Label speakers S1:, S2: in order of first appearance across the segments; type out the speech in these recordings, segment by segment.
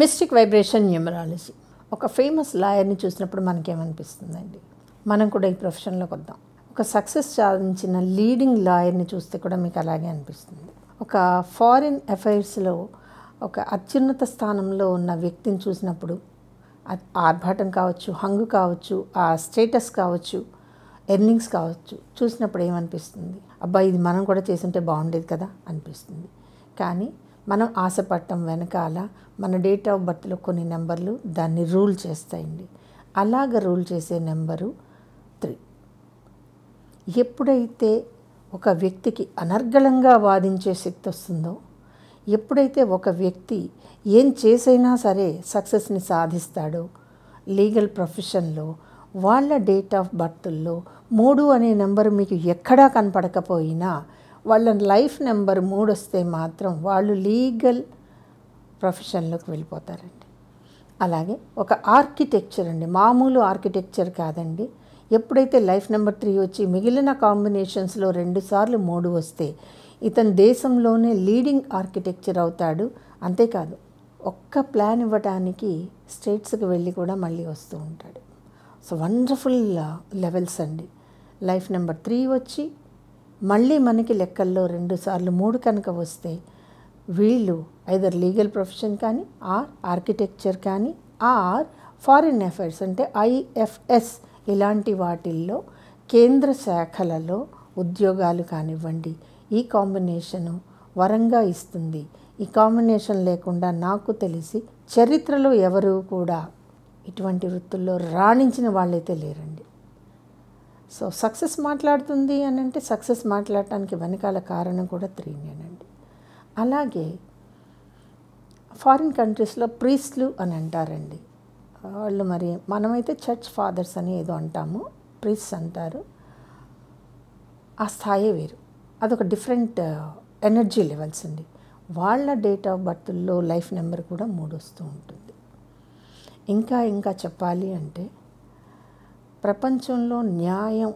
S1: mystic vibration numerology ఒక famous లాయర్ని చూసినప్పుడు మనకేమనిపిస్తుందండి మనం కూడా ఈ ప్రొఫెషన్లోకి వద్దాం ఒక సక్సెస్ సాధించిన లీడింగ్ లాయర్ని చూస్తే కూడా మీకు అలాగే అనిపిస్తుంది ఒక ఫారిన్ అఫైర్స్లో ఒక అత్యున్నత స్థానంలో ఉన్న వ్యక్తిని చూసినప్పుడు ఆర్భాటం కావచ్చు హంగు కావచ్చు ఆ స్టేటస్ కావచ్చు ఎర్నింగ్స్ కావచ్చు చూసినప్పుడు ఏమనిపిస్తుంది అబ్బా ఇది మనం కూడా చేస్తుంటే బాగుండేది కదా అనిపిస్తుంది కానీ మనం ఆశపడటం వెనకాల మన డేట్ ఆఫ్ బర్త్లో కొన్ని నెంబర్లు దాన్ని రూల్ చేస్తాయండి అలాగ రూల్ చేసే నెంబరు త్రీ ఎప్పుడైతే ఒక వ్యక్తికి అనర్గళంగా వాదించే శక్తి వస్తుందో ఎప్పుడైతే ఒక వ్యక్తి ఏం చేసైనా సరే సక్సెస్ని సాధిస్తాడో లీగల్ ప్రొఫెషన్లో వాళ్ళ డేట్ ఆఫ్ బర్త్ల్లో మూడు అనే నెంబర్ మీకు ఎక్కడా కనపడకపోయినా వాళ్ళ లైఫ్ నెంబర్ మూడు వస్తే మాత్రం వాళ్ళు లీగల్ ప్రొఫెషన్లోకి వెళ్ళిపోతారండి అలాగే ఒక ఆర్కిటెక్చర్ అండి మామూలు ఆర్కిటెక్చర్ కాదండి ఎప్పుడైతే లైఫ్ నెంబర్ త్రీ వచ్చి మిగిలిన కాంబినేషన్స్లో రెండుసార్లు మూడు వస్తే ఇతను దేశంలోనే లీడింగ్ ఆర్కిటెక్చర్ అవుతాడు అంతేకాదు ఒక్క ప్లాన్ ఇవ్వడానికి స్టేట్స్కి వెళ్ళి కూడా మళ్ళీ వస్తూ ఉంటాడు సో వండర్ఫుల్ లెవెల్స్ అండి లైఫ్ నెంబర్ త్రీ వచ్చి మళ్ళీ మనకి లెక్కల్లో రెండుసార్లు మూడు కనుక వస్తే వీళ్ళు ఐదర్ లీగల్ ప్రొఫెషన్ కానీ ఆర్ ఆర్కిటెక్చర్ కానీ ఆర్ ఫారిన్ అఫైర్స్ అంటే ఐఎఫ్ఎస్ ఇలాంటి వాటిల్లో కేంద్ర శాఖలలో ఉద్యోగాలు కానివ్వండి ఈ కాంబినేషను వరంగా ఇస్తుంది ఈ కాంబినేషన్ లేకుండా నాకు తెలిసి చరిత్రలో ఎవరు కూడా ఇటువంటి వృత్తుల్లో రాణించిన వాళ్ళైతే లేరండి సో సక్సెస్ మాట్లాడుతుంది అని అంటే సక్సెస్ మాట్లాడటానికి వెనకాల కారణం కూడా అండి అలాగే ఫారిన్ కంట్రీస్లో ప్రీస్లు అని అంటారండి వాళ్ళు మరి మనమైతే చర్చ్ ఫాదర్స్ అని ఏదో అంటాము ప్రీస్ అంటారు ఆ స్థాయి వేరు అదొక డిఫరెంట్ ఎనర్జీ లెవెల్స్ అండి వాళ్ళ డేట్ ఆఫ్ బర్త్లో లైఫ్ నెంబర్ కూడా మూడు వస్తూ ఉంటుంది ఇంకా ఇంకా చెప్పాలి అంటే ప్రపంచంలో న్యాయం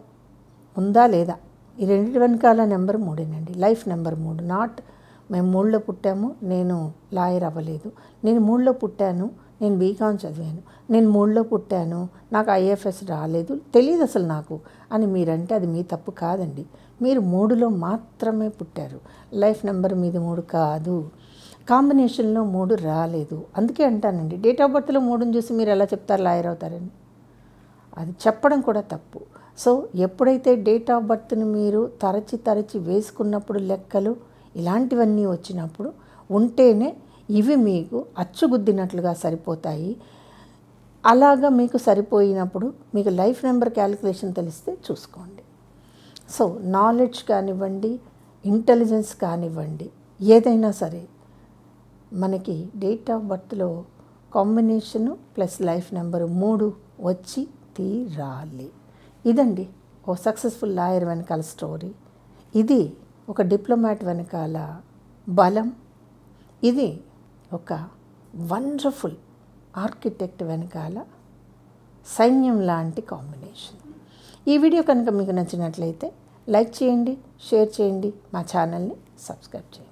S1: ఉందా లేదా ఈ రెండు వెనకాల నెంబర్ మూడేనండి లైఫ్ నెంబర్ మూడు నాట్ మేము మూడులో పుట్టాము నేను లాయర్ అవ్వలేదు నేను మూడులో పుట్టాను నేను బీకాన్ చదివాను నేను మూడులో పుట్టాను నాకు ఐఎఫ్ఎస్ రాలేదు తెలియదు అసలు నాకు అని మీరంటే అది మీ తప్పు కాదండి మీరు మూడులో మాత్రమే పుట్టారు లైఫ్ నెంబర్ మీద మూడు కాదు కాంబినేషన్లో మూడు రాలేదు అందుకే అంటానండి డేట్ ఆఫ్ బర్త్లో మూడుని చూసి మీరు ఎలా చెప్తారు లాయర్ అవుతారని అది చెప్పడం కూడా తప్పు సో ఎప్పుడైతే డేట్ ఆఫ్ బర్త్ని మీరు తరచి తరచి వేసుకున్నప్పుడు లెక్కలు ఇలాంటివన్నీ వచ్చినప్పుడు ఉంటేనే ఇవి మీకు అచ్చుగుద్దినట్లుగా సరిపోతాయి అలాగా మీకు సరిపోయినప్పుడు మీకు లైఫ్ నెంబర్ క్యాలిక్యులేషన్ తెలిస్తే చూసుకోండి సో నాలెడ్జ్ కానివ్వండి ఇంటెలిజెన్స్ కానివ్వండి ఏదైనా సరే మనకి డేట్ ఆఫ్ బర్త్లో కాంబినేషను ప్లస్ లైఫ్ నెంబరు మూడు వచ్చి రాలి ఇదండి ఓ సక్సెస్ఫుల్ లాయర్ వెనకాల స్టోరీ ఇది ఒక డిప్లొమాట్ వెనకాల బలం ఇది ఒక వండర్ఫుల్ ఆర్కిటెక్ట్ వెనకాల సైన్యం లాంటి కాంబినేషన్ ఈ వీడియో కనుక మీకు నచ్చినట్లయితే లైక్ చేయండి షేర్ చేయండి మా ఛానల్ని సబ్స్క్రైబ్ చేయండి